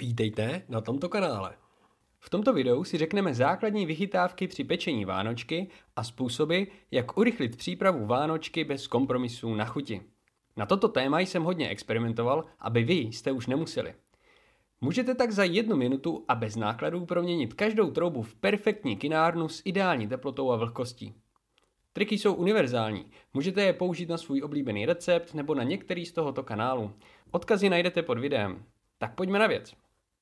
Vítejte na tomto kanále. V tomto videu si řekneme základní vychytávky při pečení vánočky a způsoby, jak urychlit přípravu vánočky bez kompromisů na chuti. Na toto téma jsem hodně experimentoval, aby vy jste už nemuseli. Můžete tak za jednu minutu a bez nákladů proměnit každou troubu v perfektní kinárnu s ideální teplotou a vlhkostí. Triky jsou univerzální, můžete je použít na svůj oblíbený recept nebo na některý z tohoto kanálu. Odkazy najdete pod videem. Tak pojďme na věc.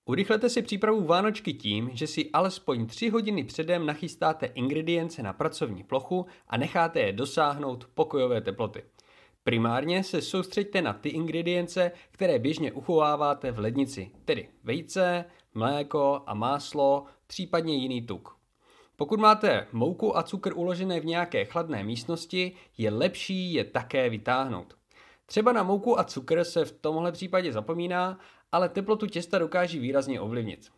Urychlete si přípravu Vánočky tím, že si alespoň 3 hodiny předem nachystáte ingredience na pracovní plochu a necháte je dosáhnout pokojové teploty. Primárně se soustřeďte na ty ingredience, které běžně uchováváte v lednici, tedy vejce, mléko a máslo, případně jiný tuk. Pokud máte mouku a cukr uložené v nějaké chladné místnosti, je lepší je také vytáhnout. Třeba na mouku a cukr se v tomhle případě zapomíná ale teplotu těsta dokáží výrazně ovlivnit.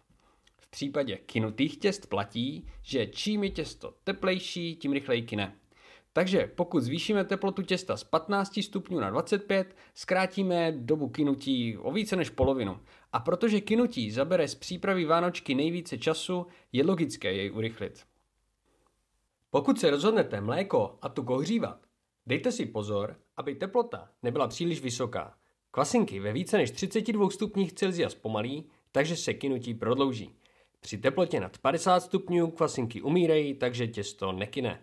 V případě kynutých těst platí, že čím je těsto teplejší, tím rychleji kyne. Takže pokud zvýšíme teplotu těsta z 15 stupňů na 25, zkrátíme dobu kynutí o více než polovinu. A protože kynutí zabere z přípravy Vánočky nejvíce času, je logické jej urychlit. Pokud se rozhodnete mléko a tuk ohřívat, dejte si pozor, aby teplota nebyla příliš vysoká. Kvasinky ve více než 32 stupních Celsia zpomalí, takže se kynutí prodlouží. Při teplotě nad 50 stupňů kvasinky umírají, takže těsto nekyne.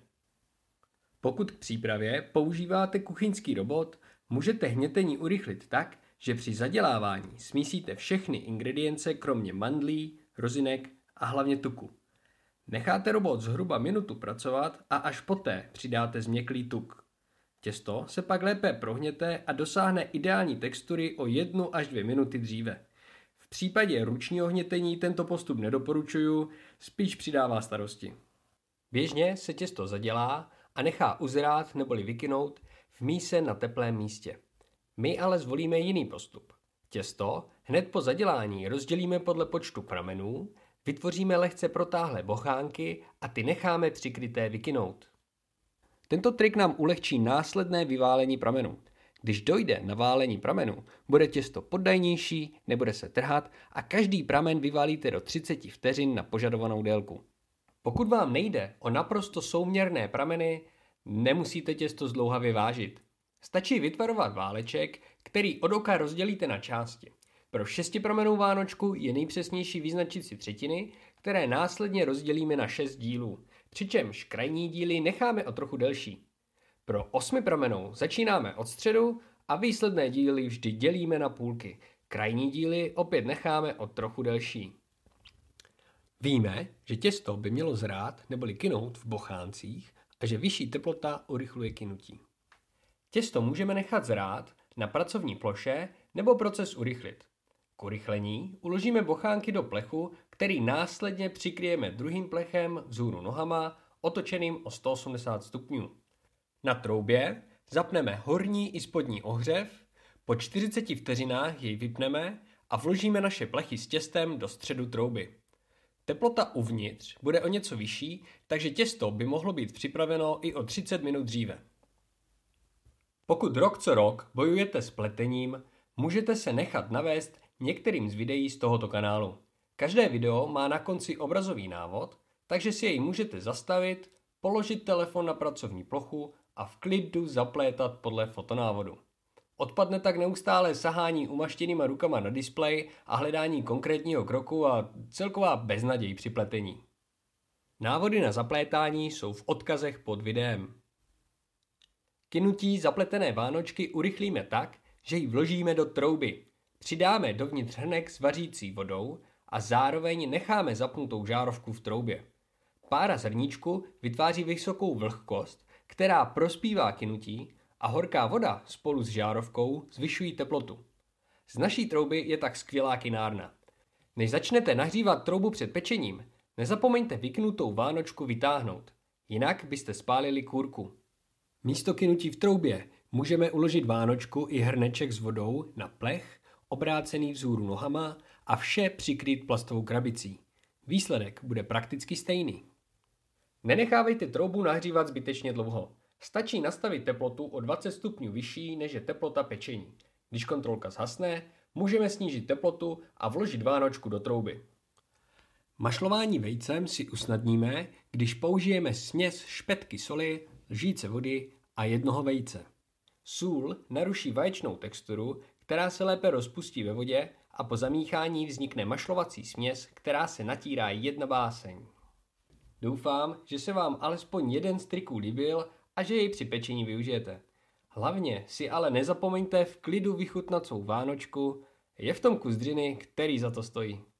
Pokud k přípravě používáte kuchyňský robot, můžete hnětení urychlit tak, že při zadělávání smísíte všechny ingredience kromě mandlí, rozinek a hlavně tuku. Necháte robot zhruba minutu pracovat a až poté přidáte změklý tuk. Těsto se pak lépe prohněte a dosáhne ideální textury o 1 až 2 minuty dříve. V případě ručního hnětení tento postup nedoporučuju, spíš přidává starosti. Běžně se těsto zadělá a nechá uzrát neboli vykynout v míse na teplém místě. My ale zvolíme jiný postup. Těsto hned po zadělání rozdělíme podle počtu pramenů, vytvoříme lehce protáhlé bochánky a ty necháme přikryté vykynout. Tento trik nám ulehčí následné vyválení pramenů. Když dojde na válení pramenů, bude těsto poddajnější, nebude se trhat a každý pramen vyválíte do 30 vteřin na požadovanou délku. Pokud vám nejde o naprosto souměrné prameny, nemusíte těsto zdlouhavě vážit. Stačí vytvarovat váleček, který od oka rozdělíte na části. Pro šestipramenou vánočku je nejpřesnější vyznačit si třetiny, které následně rozdělíme na šest dílů přičemž krajní díly necháme o trochu delší. Pro osmi pramenou začínáme od středu a výsledné díly vždy dělíme na půlky. Krajní díly opět necháme o trochu delší. Víme, že těsto by mělo zrát neboli kynout v bocháncích a že vyšší teplota urychluje kynutí. Těsto můžeme nechat zrát na pracovní ploše nebo proces urychlit. K urychlení uložíme bochánky do plechu, který následně přikryjeme druhým plechem vzhůru nohama, otočeným o 180 stupňů. Na troubě zapneme horní i spodní ohřev, po 40 vteřinách jej vypneme a vložíme naše plechy s těstem do středu trouby. Teplota uvnitř bude o něco vyšší, takže těsto by mohlo být připraveno i o 30 minut dříve. Pokud rok co rok bojujete s pletením, můžete se nechat navést některým z videí z tohoto kanálu. Každé video má na konci obrazový návod, takže si jej můžete zastavit, položit telefon na pracovní plochu a v klidu zaplétat podle fotonávodu. Odpadne tak neustále sahání umaštěnýma rukama na displej a hledání konkrétního kroku a celková beznaděj při pletení. Návody na zaplétání jsou v odkazech pod videem. Kinutí zapletené vánočky urychlíme tak, že ji vložíme do trouby, Přidáme dovnitř hrnek s vařící vodou a zároveň necháme zapnutou žárovku v troubě. Pára zrníčku vytváří vysokou vlhkost, která prospívá kynutí a horká voda spolu s žárovkou zvyšují teplotu. Z naší trouby je tak skvělá kinárna. Než začnete nahřívat troubu před pečením, nezapomeňte vyknutou vánočku vytáhnout, jinak byste spálili kůrku. Místo kynutí v troubě můžeme uložit vánočku i hrneček s vodou na plech obrácený vzhůru nohama a vše přikryt plastovou krabicí. Výsledek bude prakticky stejný. Nenechávejte troubu nahřívat zbytečně dlouho. Stačí nastavit teplotu o 20 stupňů vyšší než je teplota pečení. Když kontrolka zhasne, můžeme snížit teplotu a vložit vánočku do trouby. Mašlování vejcem si usnadníme, když použijeme směs špetky soli, lžíce vody a jednoho vejce. Sůl naruší vaječnou texturu, která se lépe rozpustí ve vodě a po zamíchání vznikne mašlovací směs, která se natírá jedna báseň. Doufám, že se vám alespoň jeden z triků líbil a že jej při pečení využijete. Hlavně si ale nezapomeňte v klidu vychutnat svou Vánočku, je v tom kus dřiny, který za to stojí.